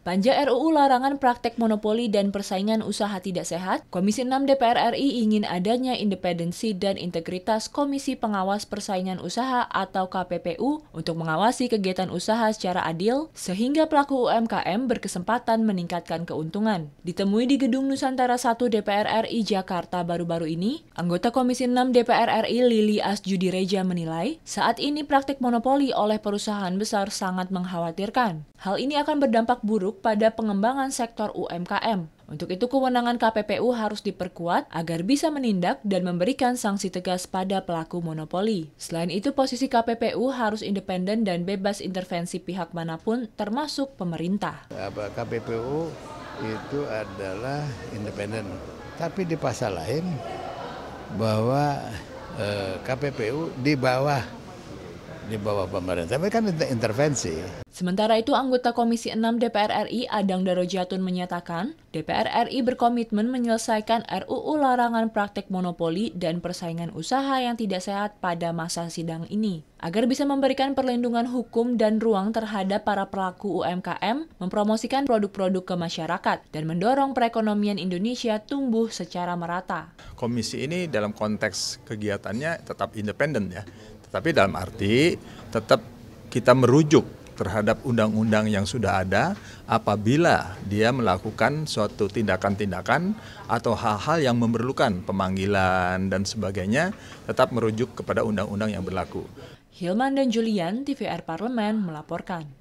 Panja RUU Larangan Praktek Monopoli dan Persaingan Usaha Tidak Sehat, Komisi 6 DPR RI ingin adanya independensi dan integritas Komisi Pengawas Persaingan Usaha atau KPPU untuk mengawasi kegiatan usaha secara adil, sehingga pelaku UMKM berkesempatan meningkatkan keuntungan. Ditemui di Gedung Nusantara 1 DPR RI Jakarta baru-baru ini, anggota Komisi 6 DPR RI Lili Asjudi Reja menilai, saat ini praktek monopoli oleh perusahaan besar sangat mengkhawatirkan. Hal ini akan berdampak buruk pada pengembangan sektor UMKM. Untuk itu kewenangan KPPU harus diperkuat agar bisa menindak dan memberikan sanksi tegas pada pelaku monopoli. Selain itu, posisi KPPU harus independen dan bebas intervensi pihak manapun termasuk pemerintah. KPPU itu adalah independen. Tapi di pasal lain bahwa eh, KPPU di bawah di bawah pemerintah, tapi kan intervensi. Sementara itu, anggota Komisi 6 DPR RI Adang Darojatun menyatakan, DPR RI berkomitmen menyelesaikan RUU larangan praktek monopoli dan persaingan usaha yang tidak sehat pada masa sidang ini, agar bisa memberikan perlindungan hukum dan ruang terhadap para pelaku UMKM mempromosikan produk-produk ke masyarakat dan mendorong perekonomian Indonesia tumbuh secara merata. Komisi ini dalam konteks kegiatannya tetap independen ya, tetapi dalam arti tetap kita merujuk terhadap undang-undang yang sudah ada apabila dia melakukan suatu tindakan-tindakan atau hal-hal yang memerlukan pemanggilan dan sebagainya tetap merujuk kepada undang-undang yang berlaku. Hilman dan Julian, TVR Parlemen melaporkan.